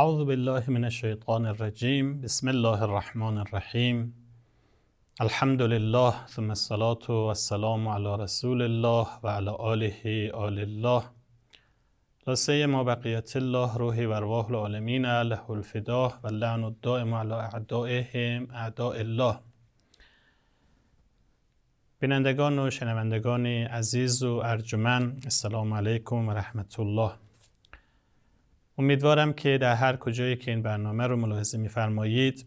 اعوذ بالله من الشیطان الرجیم بسم الله الرحمن الرحیم الحمد لله ثم الصلاة والسلام على رسول الله و علی آله آل الله لسه ما بقیت الله روحی و ارواح العالمین له الفداه و لعن الدائم على اعدائهم اعداء الله بینندگان و شنوندگان عزیز و ارجمن السلام علیکم و رحمت الله امیدوارم که در هر کجایی که این برنامه رو ملاحظه میفرمایید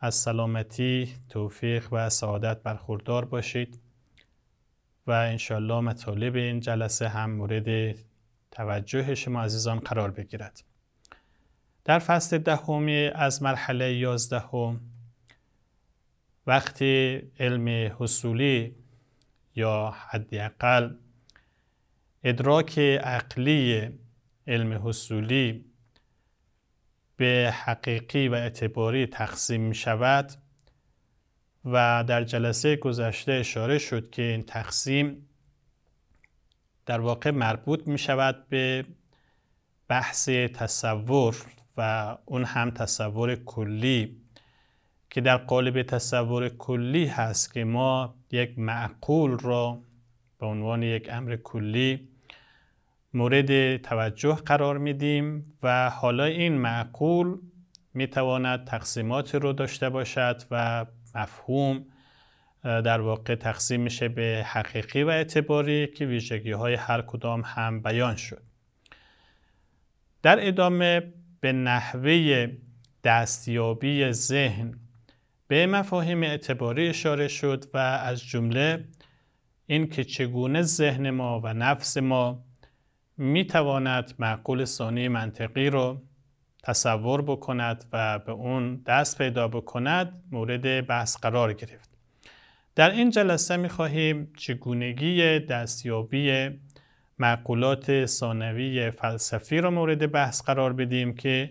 از سلامتی، توفیق و سعادت برخوردار باشید و انشالله مطالب این جلسه هم مورد توجه شما عزیزان قرار بگیرد. در فصل دهم از مرحله یازدهم وقتی علم حصولی یا حداقل ادراک عقلی علم حصولی به حقیقی و اعتباری تقسیم می شود و در جلسه گذشته اشاره شد که این تقسیم در واقع مربوط می شود به بحث تصور و اون هم تصور کلی که در قالب تصور کلی هست که ما یک معقول را به عنوان یک امر کلی مورد توجه قرار میدیم و حالا این معقول میتواند تقسیمات رو داشته باشد و مفهوم در واقع تقسیم میشه به حقیقی و اعتباری که ویژگی های هر کدام هم بیان شد در ادامه به نحوه دستیابی ذهن به مفاهیم اعتباری اشاره شد و از جمله اینکه چگونه ذهن ما و نفس ما می تواند معقول ثانی منطقی رو تصور بکند و به اون دست پیدا بکند مورد بحث قرار گرفت در این جلسه می خواهیم چگونگی دستیابی معقولات ثانوی فلسفی را مورد بحث قرار بدیم که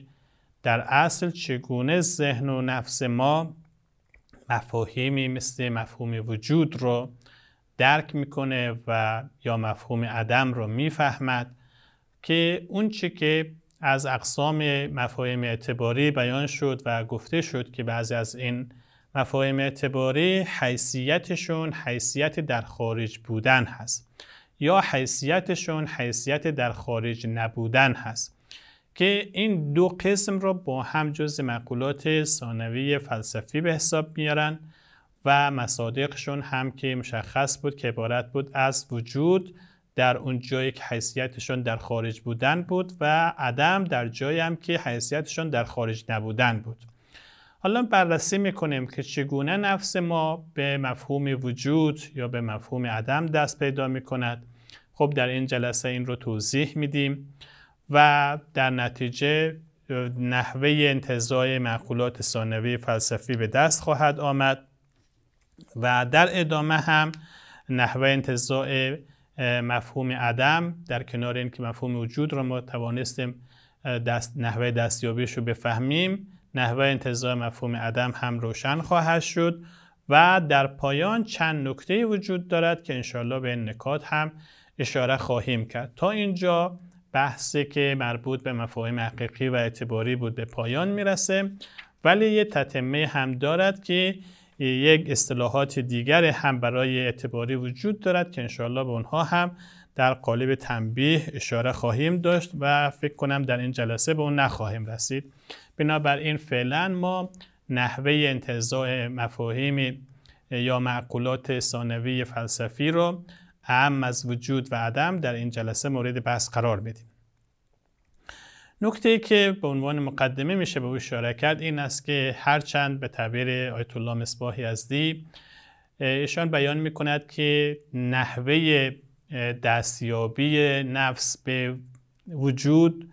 در اصل چگونه ذهن و نفس ما مفاهیمی مثل مفهوم وجود رو درک میکنه و یا مفهوم عدم رو میفهمد که اون چی که از اقسام مفاهیم اعتباری بیان شد و گفته شد که بعضی از این مفاهیم اعتباری حیثیتشون حیثیت در خارج بودن هست یا حیثیتشون حیثیت در خارج نبودن هست که این دو قسم را با هم جز مقولات ثانوی فلسفی به حساب میارن و مصادقشون هم که مشخص بود که عبارت بود از وجود در اون جایی که حیثیتشون در خارج بودن بود و عدم در جایی هم که حیثیتشون در خارج نبودن بود حالا بررسی میکنیم که چگونه نفس ما به مفهوم وجود یا به مفهوم عدم دست پیدا میکند خب در این جلسه این رو توضیح میدیم و در نتیجه نحوه انتظای معقولات ثانوی فلسفی به دست خواهد آمد و در ادامه هم نحوه انتظاع مفهوم عدم در کنار اینکه مفهوم وجود را ما توانستیم دست نحوه دستیابیش رو بفهمیم نحوه انتظاع مفهوم عدم هم روشن خواهد شد و در پایان چند نکته وجود دارد که انشالله به این نکات هم اشاره خواهیم کرد تا اینجا بحثی که مربوط به مفاهیم حقیقی و اعتباری بود به پایان میرسه ولی یه تتمه هم دارد که یک اصطلاحات دیگر هم برای اعتباری وجود دارد که انشاءالله به اونها هم در قالب تنبیه اشاره خواهیم داشت و فکر کنم در این جلسه به اون نخواهیم رسید بنابراین فعلا ما نحوه انتظاع مفاهیم یا معقولات ثانوی فلسفی رو اهم از وجود و عدم در این جلسه مورد بحث قرار بدیم نکته که به عنوان مقدمه میشه به او اشاره کرد این است که هرچند به تعبیر آیت الله مصباح یزدی ایشان بیان میکند که نحوه دستیابی نفس به وجود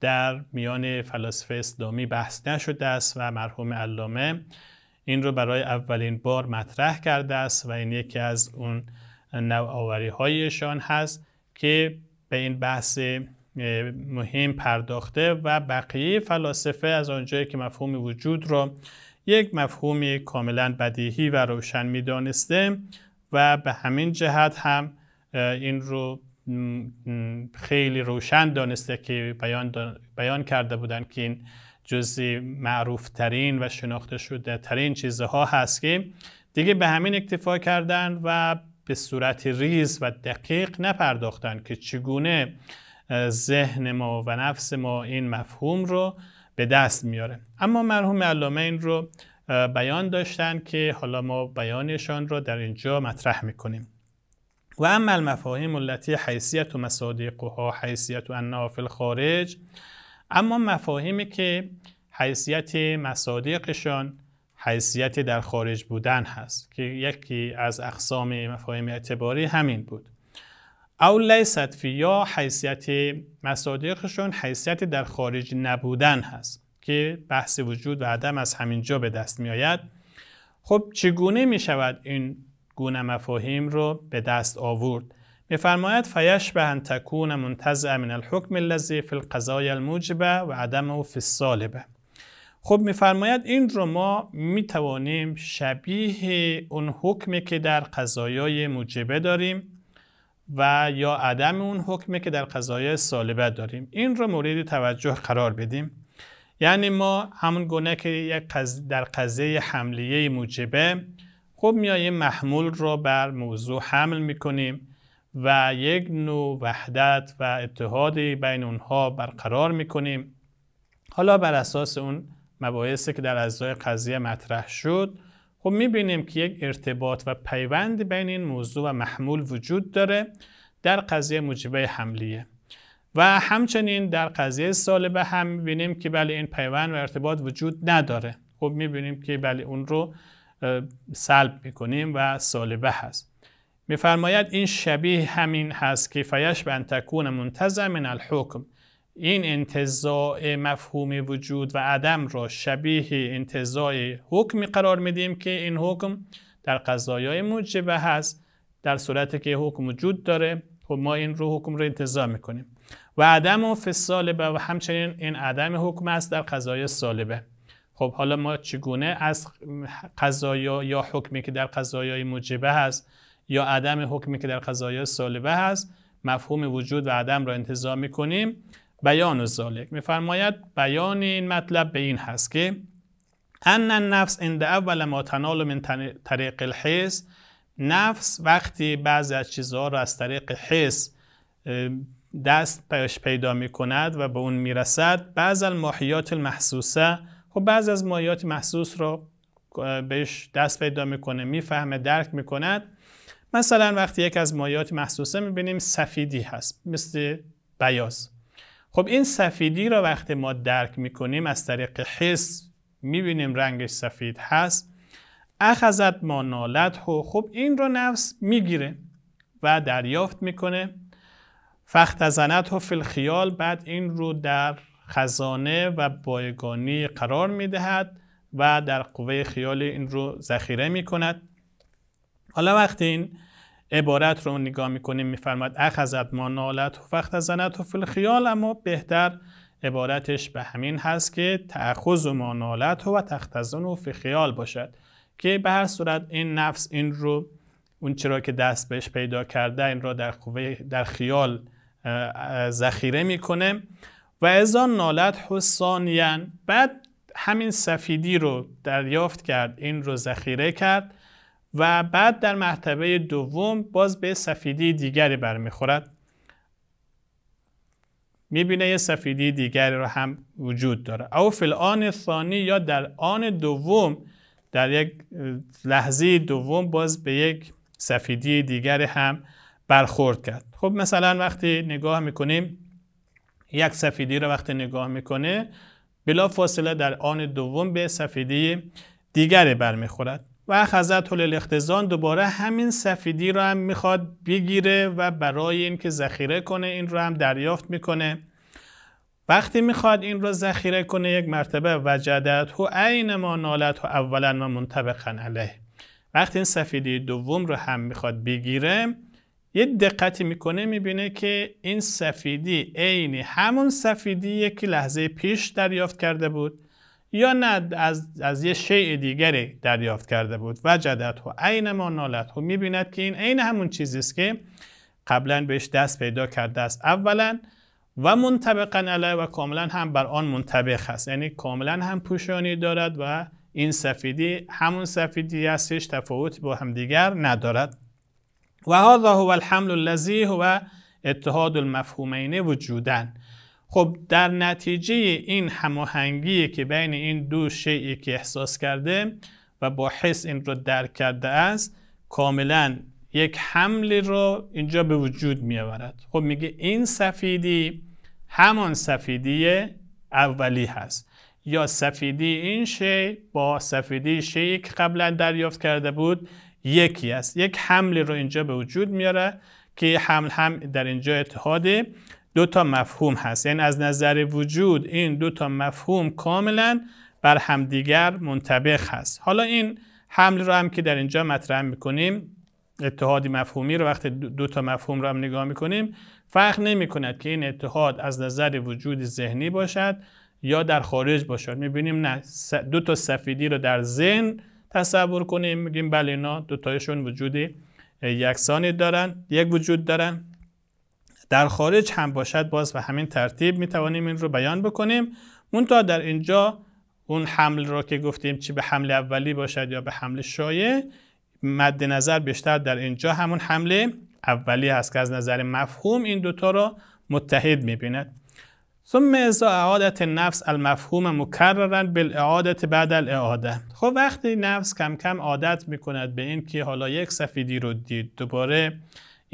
در میان فلاسفه اسلامی بحث نشده است و مرحوم علامه این رو برای اولین بار مطرح کرده است و این یکی از اون نوآوری هایشان هست که به این بحث مهم پرداخته و بقیه فلاسفه از آنجایی که مفهوم وجود را یک مفهومی کاملا بدیهی و روشن میدانسته و به همین جهت هم این رو خیلی روشن دانسته که بیان, بیان کرده بودند که این جزی ترین و شناخته شده ترین چیزها هست که دیگه به همین اکتفا کردن و به صورت ریز و دقیق نپرداختن که چگونه ذهن ما و نفس ما این مفهوم رو به دست میاره اما مرحوم علامه این رو بیان داشتن که حالا ما بیانشان رو در اینجا مطرح میکنیم و اما المفاهیم التی حیثیت و مصادیقها حیثیت و ان فی الخارج اما مفاهیمی که حیثیت مصادیقشان حیثیت در خارج بودن هست که یکی از اقسام مفاهیم اعتباری همین بود لیست صدفی یا حیثیت مصادیقشون حیثیت در خارج نبودن هست که بحث وجود و عدم از همینجا به دست می آید خب چگونه می شود این گونه مفاهیم رو به دست آورد میفرماید فیش به ان تکون منتزع من الحکم الذی فی القضای الموجبه و عدم و فی السالبه خب میفرماید این رو ما می توانیم شبیه اون حکمی که در قضایای موجبه داریم و یا عدم اون حکمه که در قضایه سالبت داریم این رو مورد توجه قرار بدیم یعنی ما همون گونه که در قضیه حملیه موجبه خب میاییم محمول رو بر موضوع حمل میکنیم و یک نوع وحدت و اتحادی بین اونها برقرار میکنیم حالا بر اساس اون مباحثی که در اجزای قضیه مطرح شد خب میبینیم که یک ارتباط و پیوند بین این موضوع و محمول وجود داره در قضیه موجبه حملیه و همچنین در قضیه سالبه هم میبینیم که بله این پیوند و ارتباط وجود نداره خب میبینیم که بله اون رو سلب میکنیم و سالبه هست میفرماید این شبیه همین هست که فیش به انتکون منتظم من الحکم این انتزاع مفهوم وجود و عدم را شبیه انتزاع حکم قرار میدیم که این حکم در قضایای موجبه هست در صورتی که حکم وجود داره خب ما این رو حکم رو انتزاع میکنیم و عدم و فسالبه و همچنین این عدم حکم است در قضای سالبه خب حالا ما چگونه از قضایا یا حکمی که در قضایای موجبه هست یا عدم حکمی که در قضایای سالبه هست مفهوم وجود و عدم را انتظار میکنیم بیان ذالک میفرماید بیان این مطلب به این هست که ان النفس عند اول ما تنال من طریق الحس نفس وقتی بعضی از چیزها را از طریق حس دست پیش پیدا می کند و به اون میرسد بعض الماحیات المحسوسه خب بعض از ماهیات محسوس را بهش دست پیدا میکنه میفهمه درک میکند مثلا وقتی یک از مایات محسوسه میبینیم سفیدی هست مثل بیاز خب این سفیدی را وقتی ما درک میکنیم از طریق حس میبینیم رنگش سفید هست اخذت ما نالت خب این رو نفس میگیره و دریافت میکنه فخت زنت و فلخیال بعد این رو در خزانه و بایگانی قرار میدهد و در قوه خیال این رو ذخیره میکند حالا وقتی این عبارت رو نگاه میکنیم میفرماید اخذت ما نالت وقت زنت و خیال، اما بهتر عبارتش به همین هست که تأخذ ما نالت و تختزن و فخیال باشد که به هر صورت این نفس این رو اون چرا که دست بهش پیدا کرده این رو در, خوبه در خیال ذخیره میکنه و ازا نالت حسانیان بعد همین سفیدی رو دریافت کرد این رو ذخیره کرد و بعد در مرتبه دوم باز به سفیدی دیگری برمیخورد میبینه یه سفیدی دیگری رو هم وجود داره او فی ثانی یا در آن دوم در یک لحظه دوم باز به یک سفیدی دیگری هم برخورد کرد خب مثلا وقتی نگاه میکنیم یک سفیدی رو وقتی نگاه میکنه بلا فاصله در آن دوم به سفیدی دیگری برمیخورد و خزت الاختزان دوباره همین سفیدی رو هم میخواد بگیره و برای اینکه ذخیره کنه این رو هم دریافت میکنه وقتی میخواد این رو ذخیره کنه یک مرتبه وجدت و عین ما نالت و اولا و منطبقا علیه وقتی این سفیدی دوم رو هم میخواد بگیره یه دقتی میکنه میبینه که این سفیدی عین همون سفیدیه که لحظه پیش دریافت کرده بود یا نه از, از یه شیء دیگری دریافت کرده بود وجدت و عین ما نالت و میبیند که این عین همون چیزی است که قبلا بهش دست پیدا کرده است اولا و منطبقا علیه و کاملا هم بر آن منطبق هست یعنی کاملا هم پوشانی دارد و این سفیدی همون سفیدی است هیچ تفاوتی با همدیگر ندارد و هذا هو الحمل الذی هو اتحاد المفهومین وجودن خب در نتیجه این هماهنگی که بین این دو شیعی که احساس کرده و با حس این رو درک کرده است کاملا یک حملی رو اینجا به وجود می آورد خب میگه این سفیدی همان سفیدی اولی هست یا سفیدی این شی با سفیدی شی که قبلا دریافت کرده بود یکی است یک حملی رو اینجا به وجود میاره که حمل هم در اینجا اتحاده دو تا مفهوم هست یعنی از نظر وجود این دو تا مفهوم کاملا بر همدیگر منطبق هست حالا این حمل رو هم که در اینجا مطرح میکنیم اتحادی مفهومی رو وقتی دو تا مفهوم رو هم نگاه میکنیم فرق نمی کند که این اتحاد از نظر وجود ذهنی باشد یا در خارج باشد میبینیم نه دو تا سفیدی رو در ذهن تصور کنیم میگیم بله اینا دو تایشون وجود یکسانی دارن یک وجود دارن در خارج هم باشد باز به همین ترتیب می توانیم این رو بیان بکنیم منتها در اینجا اون حمل را که گفتیم چی به حمل اولی باشد یا به حمل شایع مد نظر بیشتر در اینجا همون حمله اولی هست که از نظر مفهوم این دوتا را متحد میبیند ثم اذا اعادت نفس المفهوم مکررا بالاعاده بعد الاعاده خب وقتی نفس کم کم عادت میکند به این که حالا یک سفیدی رو دید دوباره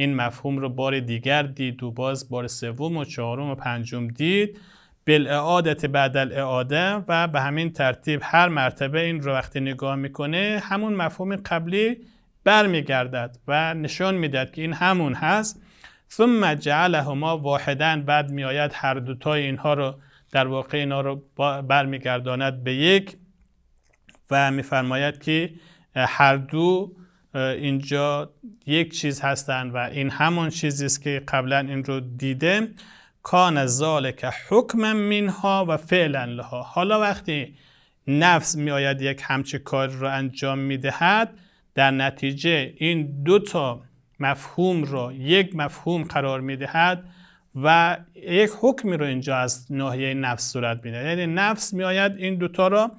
این مفهوم رو بار دیگر دید و باز بار سوم و چهارم و پنجم دید بالاعادت بعد الاعاده و به همین ترتیب هر مرتبه این رو وقتی نگاه میکنه همون مفهوم قبلی برمیگردد و نشان میدهد که این همون هست ثم جعلهما واحدا بعد میآید هر دوتای اینها رو در واقع اینا رو برمیگرداند به یک و میفرماید که هر دو اینجا یک چیز هستن و این همون چیزی است که قبلا این رو دیده کان ذالک حکم منها و فعلا لها حالا وقتی نفس آید یک همچه کار را انجام میدهد در نتیجه این دو تا مفهوم را یک مفهوم قرار میدهد و یک حکمی رو اینجا از ناحیه نفس صورت میده یعنی نفس میآید این دوتا را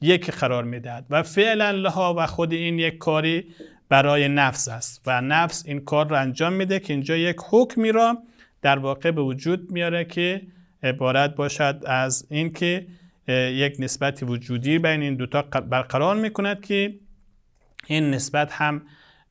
یکی قرار میدهد و فعلا لها و خود این یک کاری برای نفس است و نفس این کار را انجام میده که اینجا یک حکمی را در واقع به وجود میاره که عبارت باشد از اینکه یک نسبت وجودی بین این دوتا برقرار میکند که این نسبت هم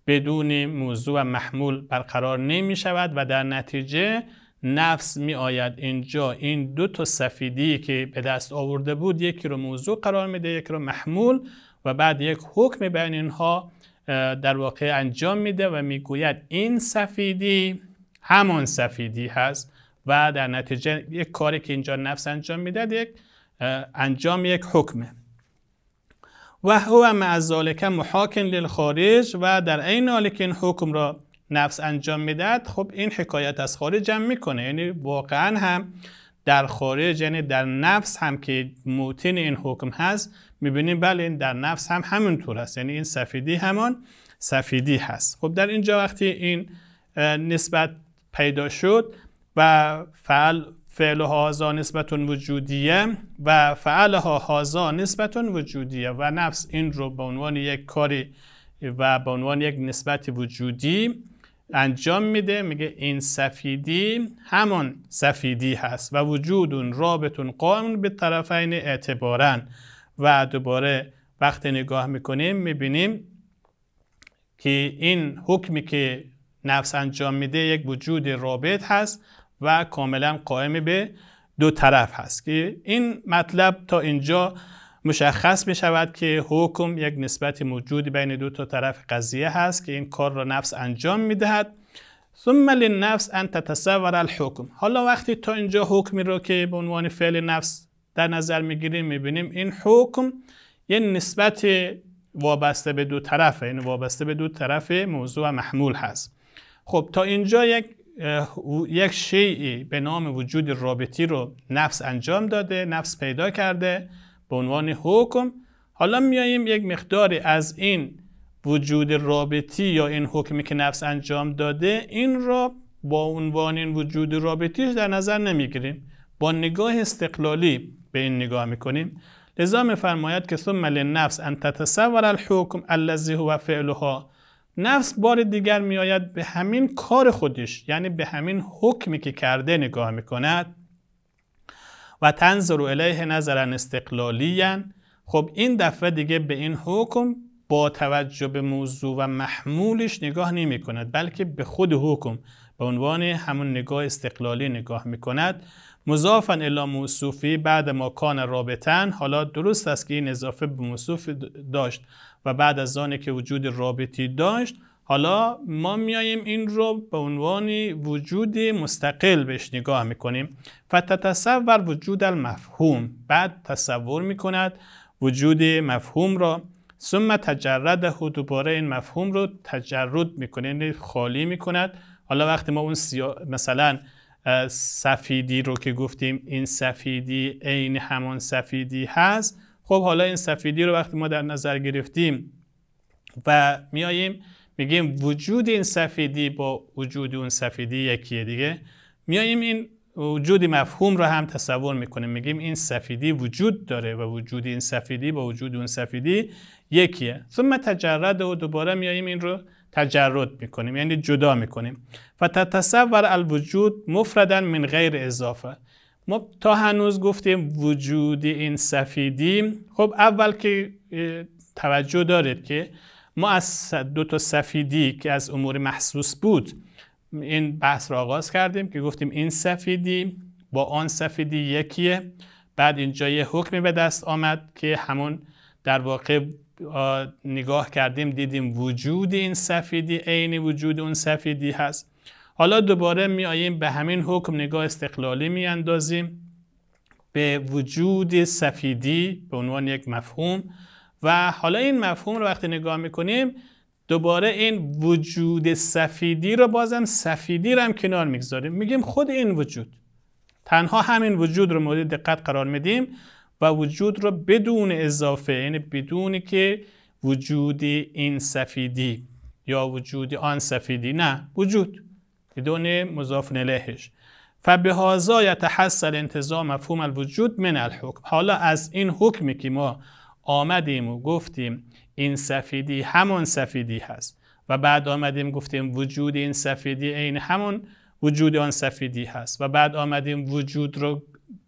بدون موضوع و محمول برقرار نمی شود و در نتیجه نفس می آید اینجا این دو تا سفیدی که به دست آورده بود یکی رو موضوع قرار میده یکی رو محمول و بعد یک حکم بین اینها در واقع انجام میده و میگوید این سفیدی همان سفیدی هست و در نتیجه یک کاری که اینجا نفس انجام میده، یک انجام یک حکمه و هو مع ذالک محاکن للخارج و در عین حالی که این حکم را نفس انجام میدهد خب این حکایت از خارج جمع میکنه یعنی واقعا هم در خارج یعنی در نفس هم که موتین این حکم هست میبینیم بله این در نفس هم همینطور هست یعنی این سفیدی همان سفیدی هست خب در اینجا وقتی این نسبت پیدا شد و فعل فعل هازا نسبت وجودیه و فعل هازا نسبت وجودیه و نفس این رو به عنوان یک کاری و به عنوان یک نسبت وجودی انجام میده میگه این سفیدی همون سفیدی هست و اون رابطون قائم به طرفین اعتبارن و دوباره وقتی نگاه میکنیم میبینیم که این حکمی که نفس انجام میده یک وجود رابط هست و کاملا قائم به دو طرف هست که این مطلب تا اینجا مشخص می شود که حکم یک نسبت موجود بین دو تا طرف قضیه هست که این کار را نفس انجام می دهد ثم للنفس ان تتصور الحکم حالا وقتی تا اینجا حکمی رو که به عنوان فعل نفس در نظر میگیریم بینیم این حکم یه نسبت وابسته به دو طرفه این یعنی وابسته به دو طرف موضوع محمول هست خب تا اینجا یک یک به نام وجود رابطی رو نفس انجام داده نفس پیدا کرده به عنوان حکم حالا میاییم یک مقداری از این وجود رابطی یا این حکمی که نفس انجام داده این را با عنوان این وجود رابطیش در نظر نمیگیریم با نگاه استقلالی به این نگاه میکنیم لذا میفرماید که ثم نفس ان تتصور الحکم الذی هو فعلها نفس بار دیگر میآید به همین کار خودش یعنی به همین حکمی که کرده نگاه میکند و تنظر الیه نظرا استقلالیا خب این دفعه دیگه به این حکم با توجه به موضوع و محمولش نگاه نمی کند بلکه به خود حکم به عنوان همون نگاه استقلالی نگاه می کند مضافا الا موصوفی بعد ما کان رابطن حالا درست است که این اضافه به موصوف داشت و بعد از آنی که وجود رابطی داشت حالا ما میاییم این رو به عنوان وجود مستقل بهش نگاه میکنیم فتتصور وجود المفهوم بعد تصور میکند وجود مفهوم را ثم تجرده و دوباره این مفهوم رو تجرد میکنه یعنی خالی میکند حالا وقتی ما اون مثلا سفیدی رو که گفتیم این سفیدی عین همان سفیدی هست خب حالا این سفیدی رو وقتی ما در نظر گرفتیم و میاییم میگیم وجود این سفیدی با وجود اون سفیدی یکیه دیگه میاییم این وجود مفهوم رو هم تصور میکنیم میگیم این سفیدی وجود داره و وجود این سفیدی با وجود اون سفیدی یکیه ثم تجرد و دوباره میاییم این رو تجرد میکنیم یعنی جدا میکنیم تتصور الوجود مفردا من غیر اضافه ما تا هنوز گفتیم وجود این سفیدی خب اول که توجه دارید که ما از دو تا سفیدی که از امور محسوس بود این بحث را آغاز کردیم که گفتیم این سفیدی با آن سفیدی یکیه بعد اینجا یه حکمی به دست آمد که همون در واقع نگاه کردیم دیدیم وجود این سفیدی عین وجود اون سفیدی هست حالا دوباره میاییم به همین حکم نگاه استقلالی میاندازیم به وجود سفیدی به عنوان یک مفهوم و حالا این مفهوم رو وقتی نگاه میکنیم دوباره این وجود سفیدی رو بازم سفیدی رو هم کنار میگذاریم میگیم خود این وجود تنها همین وجود رو مورد دقت قرار میدیم و وجود رو بدون اضافه یعنی بدون که وجود این سفیدی یا وجود آن سفیدی نه وجود بدون مضاف نلهش فبهازا یتحصل انتظام مفهوم الوجود من الحکم حالا از این حکمی که ما آمدیم و گفتیم این سفیدی همون سفیدی هست و بعد آمدیم گفتیم وجود این سفیدی عین همون وجود آن سفیدی هست و بعد آمدیم وجود رو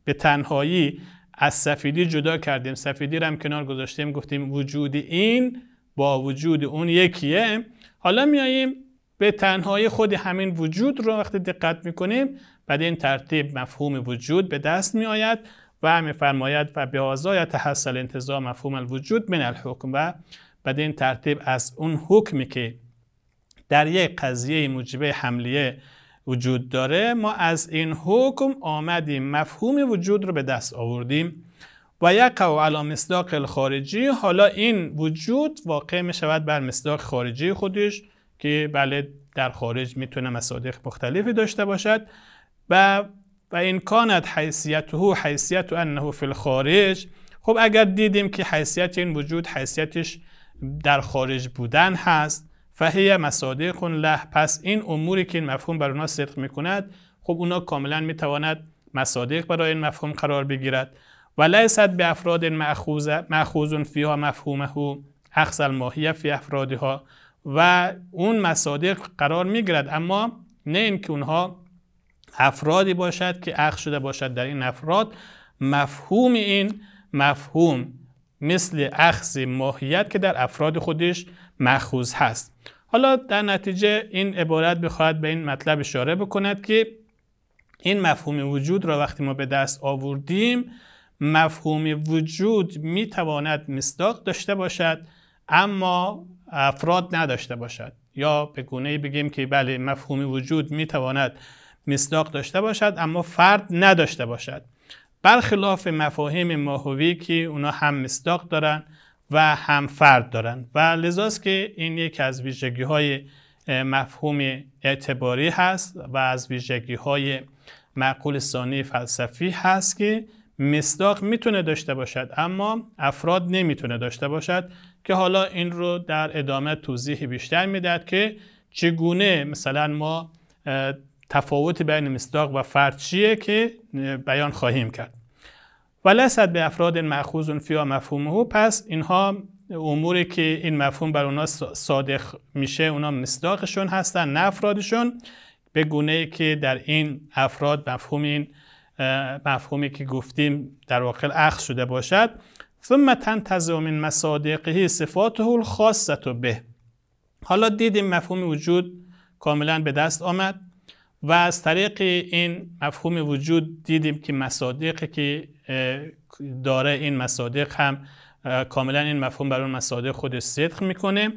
به تنهایی از سفیدی جدا کردیم سفیدی رو هم کنار گذاشتیم گفتیم وجود این با وجود اون یکیه حالا میاییم به تنهایی خود همین وجود رو وقتی دقت میکنیم بعد این ترتیب مفهوم وجود به دست میآید و فرماید و به آزای تحصل انتظام مفهوم الوجود من الحکم و بدین ترتیب از اون حکمی که در یک قضیه موجبه حملیه وجود داره ما از این حکم آمدیم مفهوم وجود رو به دست آوردیم و و علا مصداق الخارجی حالا این وجود واقع می شود بر مصداق خارجی خودش که بله در خارج میتونه مصادیق مختلفی داشته باشد و و این کانت حیثیت حیثیت انه فی الخارج خب اگر دیدیم که حیثیت این وجود حیثیتش در خارج بودن هست فهی مصادق له پس این اموری که این مفهوم بر اونا صدق میکند خب اونا کاملا میتواند مصادق برای این مفهوم قرار بگیرد و لیست به افراد فی فیها مفهومه اخص الماهیه فی افرادها و اون مصادق قرار میگیرد اما نه اینکه اونها افرادی باشد که اخ شده باشد در این افراد مفهوم این مفهوم مثل اخذ ماهیت که در افراد خودش مخوض هست حالا در نتیجه این عبارت بخواهد به این مطلب اشاره بکند که این مفهوم وجود را وقتی ما به دست آوردیم مفهوم وجود میتواند مصداق داشته باشد اما افراد نداشته باشد یا به گونه بگیم که بله مفهوم وجود میتواند مصداق داشته باشد اما فرد نداشته باشد برخلاف مفاهیم ماهوی که اونا هم مصداق دارن و هم فرد دارن و لذاست که این یک از ویژگی های مفهوم اعتباری هست و از ویژگی های معقول ثانی فلسفی هست که مصداق میتونه داشته باشد اما افراد نمیتونه داشته باشد که حالا این رو در ادامه توضیح بیشتر میدهد که چگونه مثلا ما تفاوت بین مصداق و فرد چیه که بیان خواهیم کرد و لست به افراد مأخوذ فیا مفهومه پس اینها اموری که این مفهوم بر اونا صادق میشه اونا مصداقشون هستن نه افرادشون به گونه که در این افراد مفهوم این مفهومی که گفتیم در واقع اخ شده باشد ثم تنتزع من مصادقه صفاته و به حالا دیدیم مفهوم وجود کاملا به دست آمد و از طریق این مفهوم وجود دیدیم که مصادیقی که داره این مصادیق هم کاملا این مفهوم بر اون مصادیق خود صدق میکنه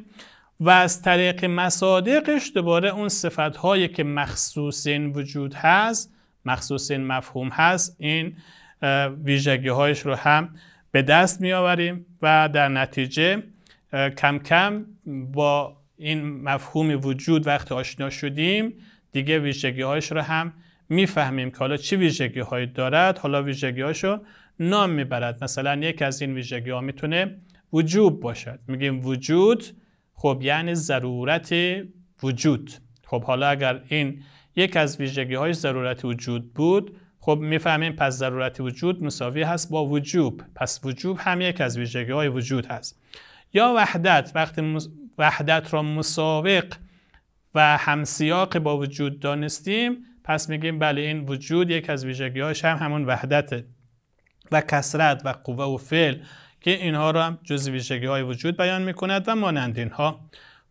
و از طریق مصادیقش دوباره اون صفت هایی که مخصوص این وجود هست مخصوص این مفهوم هست این ویژگی هایش رو هم به دست می آوریم و در نتیجه کم کم با این مفهوم وجود وقت آشنا شدیم دیگه ویژگی هایش رو هم میفهمیم که حالا چه ویژگی هایی دارد حالا ویژگی هاشو نام میبرد مثلا یک از این ویژگی ها میتونه وجوب باشد میگیم وجود خب یعنی ضرورت وجود خب حالا اگر این یک از ویژگی های ضرورت وجود بود خب میفهمیم پس ضرورت وجود مساوی هست با وجوب پس وجوب هم یک از ویژگی های وجود هست یا وحدت وقتی وحدت را مساوی و همسیاق با وجود دانستیم پس میگیم بله این وجود یک از هاش هم همون وحدته و کسرت و قوه و فعل که اینها را هم جز ویژگی های وجود بیان میکند و مانند اینها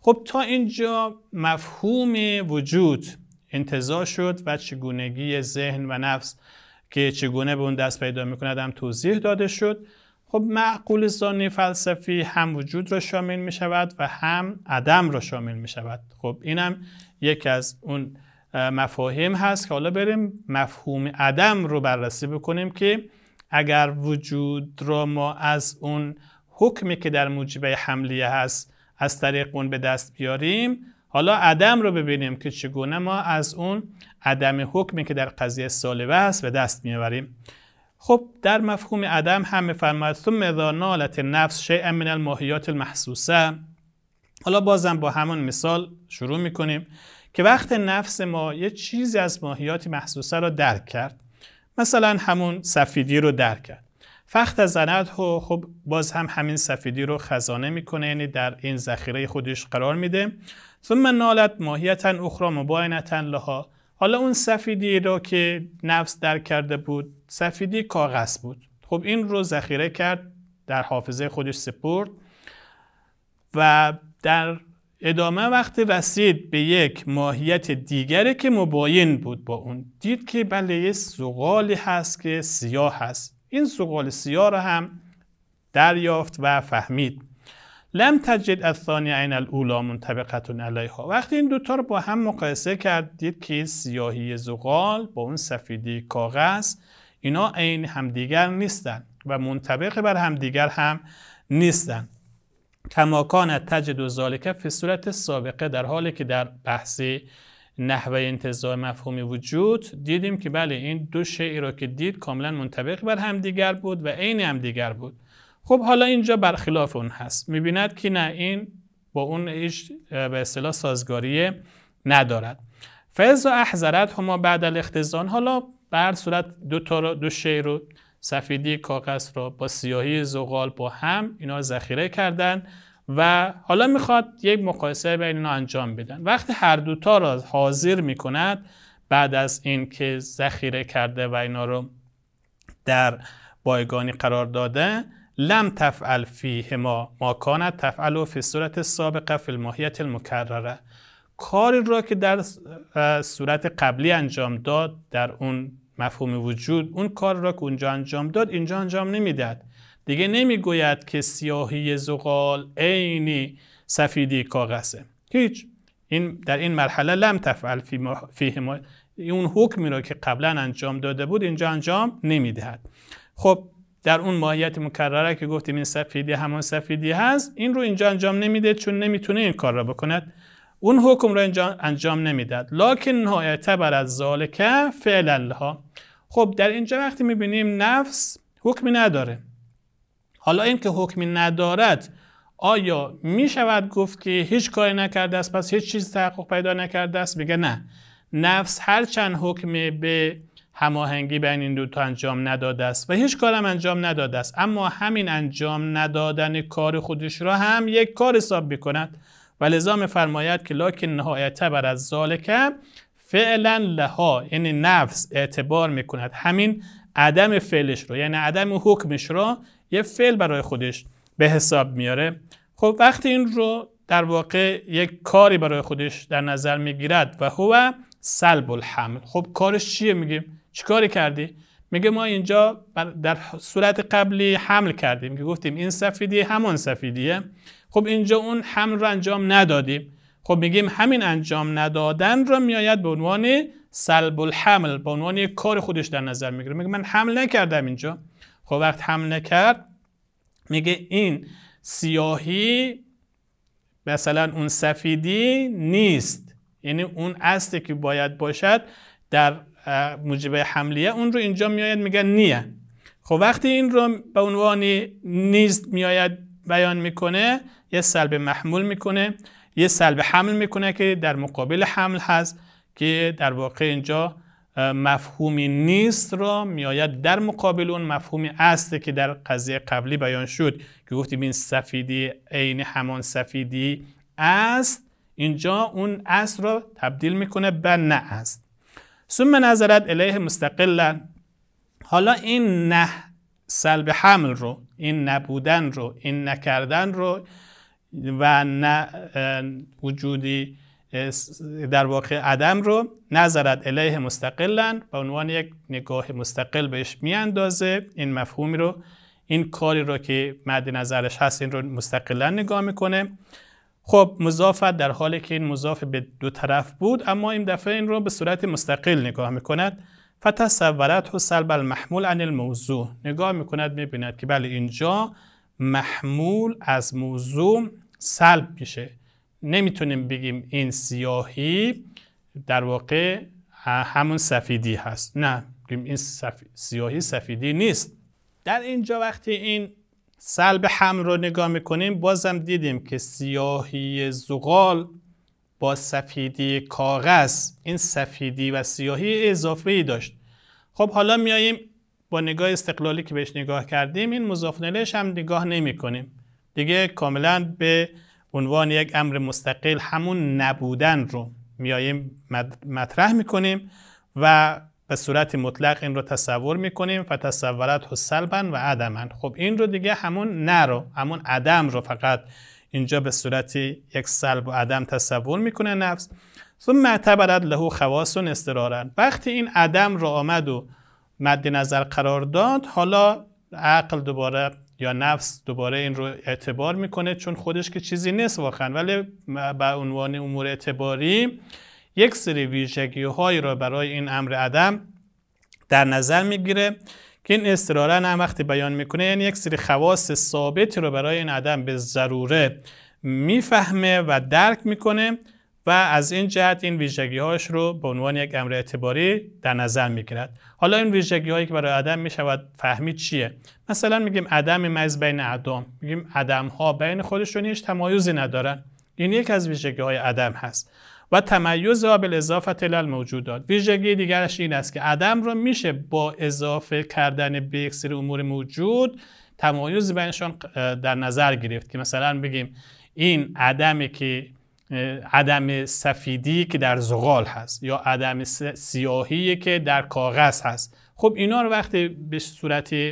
خب تا اینجا مفهوم وجود انتظار شد و چگونگی ذهن و نفس که چگونه به اون دست پیدا میکند هم توضیح داده شد خب زانی فلسفی هم وجود را شامل می شود و هم عدم را شامل می شود خب اینم یکی از اون مفاهیم هست که حالا بریم مفهوم عدم رو بررسی بکنیم که اگر وجود را ما از اون حکمی که در موجبه حملیه هست از طریق اون به دست بیاریم حالا عدم رو ببینیم که چگونه ما از اون عدم حکمی که در قضیه سالبه هست به دست میآوریم خب در مفهوم عدم هم میفرماید ثم اذا نالت نفس شیئا من الماهیات المحسوسه حالا بازم با همون مثال شروع میکنیم که وقت نفس ما یه چیزی از ماهیات محسوسه را درک کرد مثلا همون سفیدی رو درک کرد فخت زند خب باز هم همین سفیدی رو خزانه میکنه یعنی در این ذخیره خودش قرار میده ثم نالت ماهیتا اخری مباینتا لها حالا اون سفیدی رو که نفس درک کرده بود سفیدی کاغذ بود خب این رو ذخیره کرد در حافظه خودش سپرد و در ادامه وقتی رسید به یک ماهیت دیگری که مباین بود با اون دید که بله یه زغالی هست که سیاه هست این زغال سیاه را هم دریافت و فهمید لم تجد از ثانی عین الاولا منطبقتون علیها وقتی این دوتا رو با هم مقایسه کرد دید که سیاهی زغال با اون سفیدی کاغذ اینا عین همدیگر نیستند و منطبق بر همدیگر هم نیستند کماکان تجد و ذالکه فی صورت سابقه در حالی که در بحث نحوه انتظار مفهومی وجود دیدیم که بله این دو شعی را که دید کاملا منطبق بر همدیگر بود و عین همدیگر بود خب حالا اینجا برخلاف اون هست میبیند که نه این با اون ایش به اصطلاح سازگاری ندارد و احذرت هما بعد الاختزان حالا به هر صورت دو تا دو شی رو سفیدی کاغذ را با سیاهی زغال با هم اینا ذخیره کردن و حالا میخواد یک مقایسه بین اینا انجام بدن وقتی هر دوتا را حاضر میکند بعد از این که ذخیره کرده و اینا رو در بایگانی قرار داده لم تفعل فیه ما ما کانت تفعل فی صورت سابقه فی الماهیت المکرره کاری را که در صورت قبلی انجام داد در اون مفهوم وجود اون کار را که اونجا انجام داد اینجا انجام نمیداد دیگه نمیگوید که سیاهی زغال عینی سفیدی کاغذه هیچ این در این مرحله لم تفعل فیه ما اون حکمی را که قبلا انجام داده بود اینجا انجام نمیدهد خب در اون ماهیت مکرره که گفتیم این سفیدی همان سفیدی هست این رو اینجا انجام نمیده چون نمیتونه این کار را بکند اون حکم رو انجام, انجام نمیداد لکن ها اعتبر از ذالک فعل الله خب در اینجا وقتی میبینیم نفس حکمی نداره حالا این که حکمی ندارد آیا می شود گفت که هیچ کاری نکرده است پس هیچ چیز تحقق پیدا نکرده است میگه نه نفس هر چند حکم به هماهنگی بین این دو تا انجام نداده است و هیچ کارم انجام نداده است اما همین انجام ندادن کار خودش را هم یک کار حساب میکند و لذا فرماید که لکن نهایت بر از ذالک فعلا لها یعنی نفس اعتبار میکند همین عدم فعلش رو یعنی عدم حکمش رو یه فعل برای خودش به حساب میاره خب وقتی این رو در واقع یک کاری برای خودش در نظر میگیرد و هو سلب الحمل خب کارش چیه میگیم چیکاری کردی میگه ما اینجا در صورت قبلی حمل کردیم که گفتیم این سفیدی همون سفیدیه خب اینجا اون حمل رو انجام ندادیم خب میگیم همین انجام ندادن را میآید به عنوان سلب الحمل به عنوان کار خودش در نظر میگیره میگه من حمل نکردم اینجا خب وقت حمل نکرد میگه این سیاهی مثلا اون سفیدی نیست یعنی اون اصلی که باید باشد در موجب حملیه اون رو اینجا میآید میگن نیه خب وقتی این رو به عنوان نیز میآید بیان میکنه یه سلب محمول میکنه یه سلب حمل میکنه که در مقابل حمل هست که در واقع اینجا مفهومی نیست را میآید در مقابل اون مفهومی است که در قضیه قبلی بیان شد که گفتیم این سفیدی عین همان سفیدی است اینجا اون است را تبدیل میکنه به نه است ثم نظرت الیه مستقلا حالا این نه سلب حمل رو این نبودن رو این نکردن رو و نه وجودی در واقع عدم رو نظرت الیه مستقلا به عنوان یک نگاه مستقل بهش میاندازه این مفهومی رو این کاری رو که مد نظرش هست این رو مستقلا نگاه میکنه خب مضافت در حالی که این مضاف به دو طرف بود اما این دفعه این رو به صورت مستقل نگاه میکند فتصورت و سلب المحمول عن الموضوع نگاه میکند میبیند که بله اینجا محمول از موضوع سلب میشه نمیتونیم بگیم این سیاهی در واقع همون سفیدی هست نه این سیاهی سفیدی نیست در اینجا وقتی این سلب حمل رو نگاه میکنیم بازم دیدیم که سیاهی زغال با سفیدی کاغذ این سفیدی و سیاهی اضافه ای داشت خب حالا میاییم با نگاه استقلالی که بهش نگاه کردیم این مضاف هم نگاه نمی کنیم دیگه کاملا به عنوان یک امر مستقل همون نبودن رو میاییم مطرح میکنیم و به صورت مطلق این رو تصور میکنیم و تصورت و و عدمن خب این رو دیگه همون نه رو همون عدم رو فقط اینجا به صورت یک سلب و عدم تصور میکنه نفس سو معتبرت له خواص استرارن وقتی این عدم رو آمد و مد نظر قرار داد حالا عقل دوباره یا نفس دوباره این رو اعتبار میکنه چون خودش که چیزی نیست واقعا ولی به عنوان امور اعتباری یک سری ویژگی هایی را برای این امر عدم در نظر میگیره که این استراره هم وقتی بیان میکنه یعنی یک سری خواص ثابتی رو برای این عدم به ضروره میفهمه و درک میکنه و از این جهت این ویژگی هاش رو به عنوان یک امر اعتباری در نظر میگیرد حالا این ویژگی که برای عدم میشود فهمید چیه مثلا میگیم عدم مز بین عدم میگیم عدم ها بین خودشون هیچ تمایزی ندارن این یک از ویژگی‌های عدم هست و تمیز را به موجود داد. ویژگی دیگرش این است که عدم را میشه با اضافه کردن به امور موجود تمایز بینشان در نظر گرفت که مثلا بگیم این عدم که عدم سفیدی که در زغال هست یا عدم سیاهی که در کاغذ هست خب اینا رو وقتی به صورت به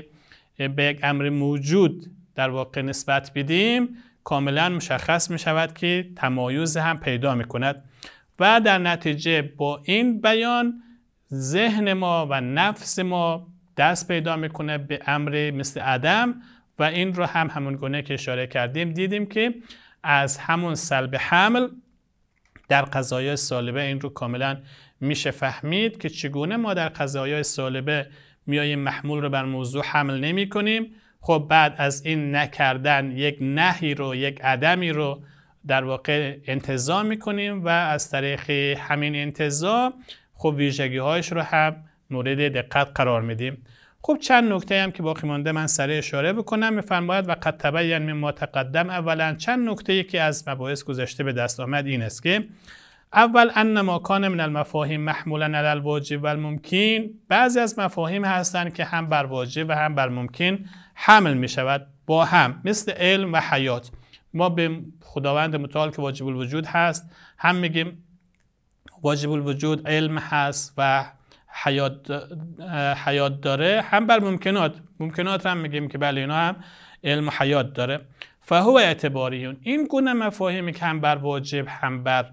یک امر موجود در واقع نسبت بدیم کاملا مشخص می شود که تمایز هم پیدا می کند و در نتیجه با این بیان ذهن ما و نفس ما دست پیدا میکنه به امر مثل عدم و این رو هم همون گونه که اشاره کردیم دیدیم که از همون سلب حمل در قضایای سالبه این رو کاملا میشه فهمید که چگونه ما در قضایای سالبه میاییم محمول رو بر موضوع حمل نمی کنیم خب بعد از این نکردن یک نهی رو یک عدمی رو در واقع انتظام میکنیم و از طریق همین انتظام خب ویژگی هایش رو هم مورد دقت قرار میدیم خب چند نکته هم که باقی مانده من سره اشاره بکنم میفرماید و قد تبین ما تقدم اولا چند نکته که از مباحث گذشته به دست آمد این است که اول ان ما کان من المفاهیم محمولا علی الواجب و بعضی از مفاهیم هستند که هم بر واجب و هم بر ممکن حمل می شود با هم مثل علم و حیات ما به خداوند متعال که واجب الوجود هست هم میگیم واجب الوجود علم هست و حیات, حیات داره هم بر ممکنات ممکنات هم میگیم که بله اینا هم علم و حیات داره فهو اعتباریون این گونه مفاهیمی که هم بر واجب هم بر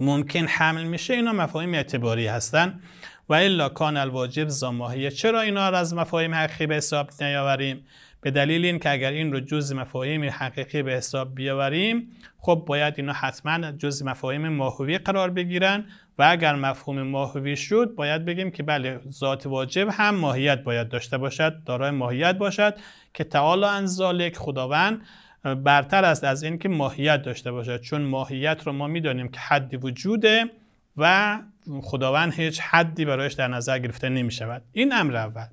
ممکن حمل میشه اینا مفاهیم اعتباری هستن و الا کان الواجب زماهیه، چرا اینا را از مفاهیم حقیقی به حساب نیاوریم به دلیل این که اگر این رو جز مفاهیم حقیقی به حساب بیاوریم خب باید اینا حتما جز مفاهیم ماهوی قرار بگیرن و اگر مفهوم ماهوی شد باید بگیم که بله ذات واجب هم ماهیت باید داشته باشد دارای ماهیت باشد که تعالی ان خداوند برتر است از اینکه ماهیت داشته باشد چون ماهیت رو ما میدانیم که حدی وجوده و خداوند هیچ حدی برایش در نظر گرفته نمی شود این امر اول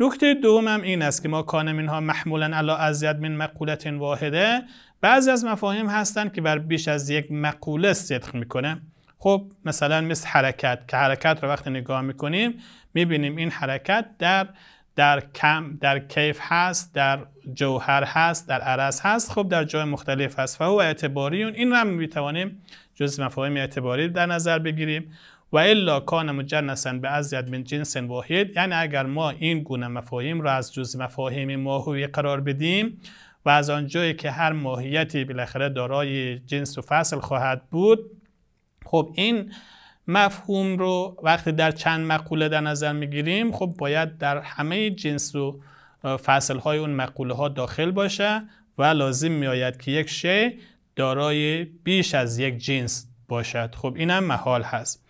نکته دوم هم این است که ما کان اینها محمولا علا ازید من مقولت واحده بعضی از مفاهیم هستند که بر بیش از یک مقوله صدق میکنه خب مثلا مثل حرکت که حرکت رو وقتی نگاه میکنیم میبینیم این حرکت در در کم در کیف هست در جوهر هست در عرض هست خب در جای مختلف هست و اعتباری اون این رو هم میتوانیم جز مفاهیم اعتباری در نظر بگیریم و الا کان مجنسا به ازید من جنس واحد یعنی اگر ما این گونه مفاهیم را از جز مفاهیم ماهوی قرار بدیم و از آنجایی که هر ماهیتی بالاخره دارای جنس و فصل خواهد بود خب این مفهوم رو وقتی در چند مقوله در نظر میگیریم خب باید در همه جنس و فصل های اون مقوله ها داخل باشه و لازم میآید که یک شی دارای بیش از یک جنس باشد خب اینم محال هست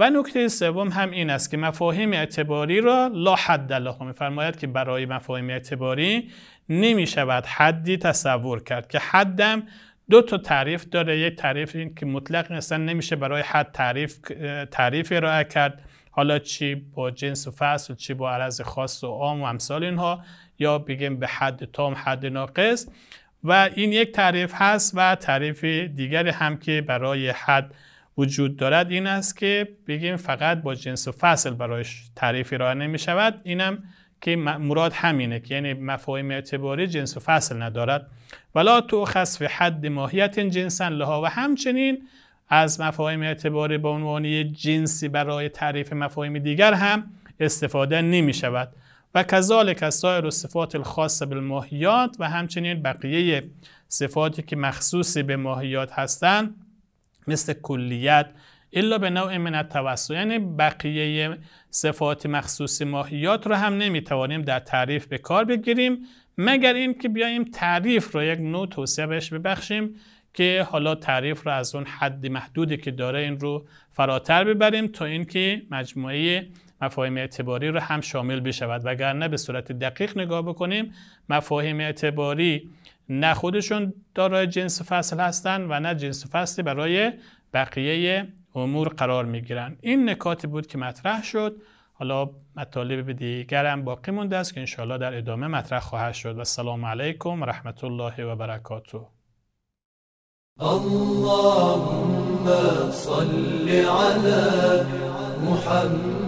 و نکته سوم هم این است که مفاهیم اعتباری را لا حد الله میفرماید که برای مفاهیم اعتباری نمی شود حدی تصور کرد که حدم دو تا تعریف داره یک تعریف این که مطلق اصلا نمیشه برای حد تعریف ارائه کرد حالا چی با جنس و فصل چی با عرض خاص و عام و امثال اینها یا بگیم به حد تام حد ناقص و این یک تعریف هست و تعریف دیگری هم که برای حد وجود دارد این است که بگیم فقط با جنس و فصل برایش تعریفی را نمی شود اینم که مراد همینه که یعنی مفاهیم اعتباری جنس و فصل ندارد ولا تو خصف حد ماهیت جنسن لها و همچنین از مفاهیم اعتباری به عنوان جنسی برای تعریف مفاهیم دیگر هم استفاده نمی شود و کذالک سایر و صفات الخاصه بالماهیات و همچنین بقیه صفاتی که مخصوص به ماهیات هستند مثل کلیت الا به نوع من التوسع یعنی بقیه صفات مخصوص ماهیات رو هم نمیتوانیم در تعریف به کار بگیریم مگر اینکه بیاییم تعریف رو یک نوع توسعه بهش ببخشیم که حالا تعریف رو از اون حد محدودی که داره این رو فراتر ببریم تا اینکه مجموعه مفاهیم اعتباری رو هم شامل بشود وگرنه به صورت دقیق نگاه بکنیم مفاهیم اعتباری نه خودشون دارای جنس فصل هستند و نه جنس فصلی برای بقیه امور قرار می این نکاتی بود که مطرح شد حالا مطالب دیگر هم باقی مونده است که انشاءالله در ادامه مطرح خواهد شد و سلام علیکم و رحمت الله و برکاته اللهم صل محمد